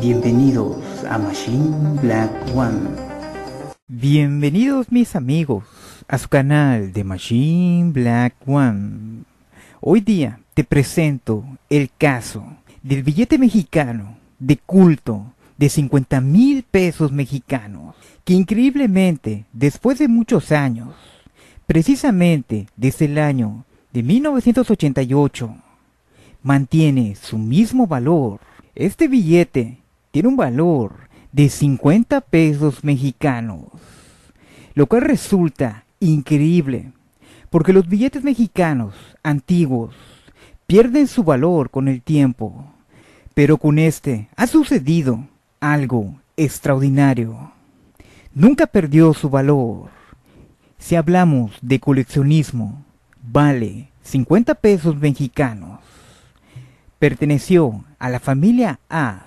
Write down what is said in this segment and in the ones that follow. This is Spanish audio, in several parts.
Bienvenidos a Machine Black One. Bienvenidos mis amigos a su canal de Machine Black One. Hoy día te presento el caso del billete mexicano de culto de 50 mil pesos mexicanos que increíblemente después de muchos años, precisamente desde el año de 1988, mantiene su mismo valor. Este billete tiene un valor de 50 pesos mexicanos, lo cual resulta increíble, porque los billetes mexicanos antiguos pierden su valor con el tiempo, pero con este ha sucedido algo extraordinario. Nunca perdió su valor. Si hablamos de coleccionismo, vale 50 pesos mexicanos. Perteneció a la familia A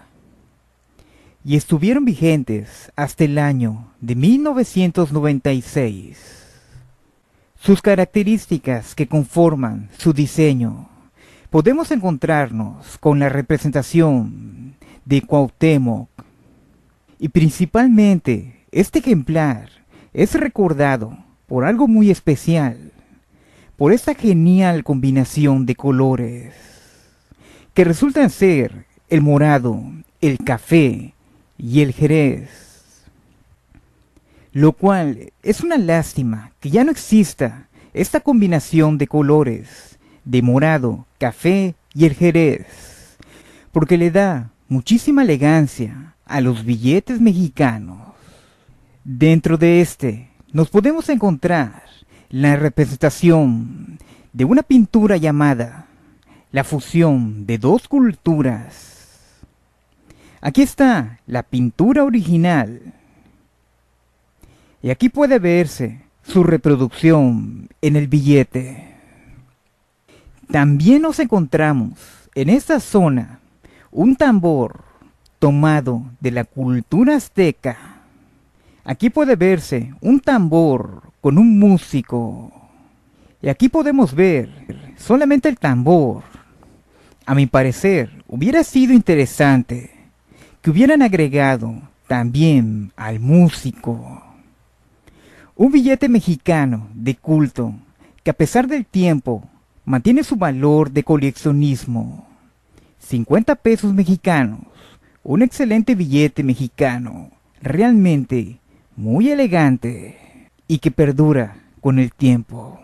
y estuvieron vigentes hasta el año de 1996. Sus características que conforman su diseño podemos encontrarnos con la representación de Cuauhtémoc y principalmente este ejemplar es recordado por algo muy especial, por esta genial combinación de colores que resultan ser el morado, el café, y el Jerez. Lo cual es una lástima que ya no exista esta combinación de colores, de morado, café y el Jerez, porque le da muchísima elegancia a los billetes mexicanos. Dentro de este nos podemos encontrar la representación de una pintura llamada la fusión de dos culturas Aquí está la pintura original. Y aquí puede verse su reproducción en el billete. También nos encontramos en esta zona un tambor tomado de la cultura azteca. Aquí puede verse un tambor con un músico. Y aquí podemos ver solamente el tambor. A mi parecer, hubiera sido interesante que hubieran agregado también al músico un billete mexicano de culto que a pesar del tiempo mantiene su valor de coleccionismo. 50 pesos mexicanos, un excelente billete mexicano, realmente muy elegante y que perdura con el tiempo.